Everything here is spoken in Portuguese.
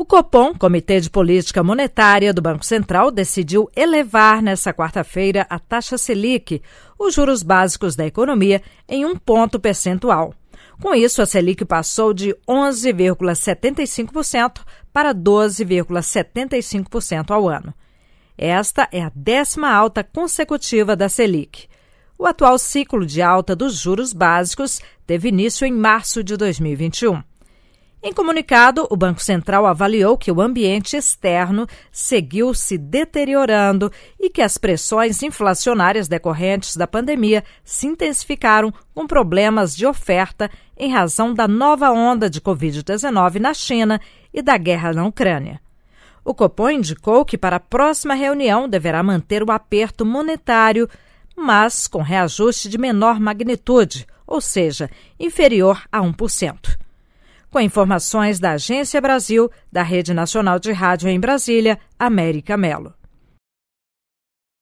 O Copom, Comitê de Política Monetária do Banco Central, decidiu elevar nesta quarta-feira a taxa Selic, os juros básicos da economia, em um ponto percentual. Com isso, a Selic passou de 11,75% para 12,75% ao ano. Esta é a décima alta consecutiva da Selic. O atual ciclo de alta dos juros básicos teve início em março de 2021. Em comunicado, o Banco Central avaliou que o ambiente externo seguiu se deteriorando e que as pressões inflacionárias decorrentes da pandemia se intensificaram com problemas de oferta em razão da nova onda de Covid-19 na China e da guerra na Ucrânia. O Copom indicou que para a próxima reunião deverá manter o aperto monetário, mas com reajuste de menor magnitude, ou seja, inferior a 1% com informações da Agência Brasil, da Rede Nacional de Rádio em Brasília, América Melo.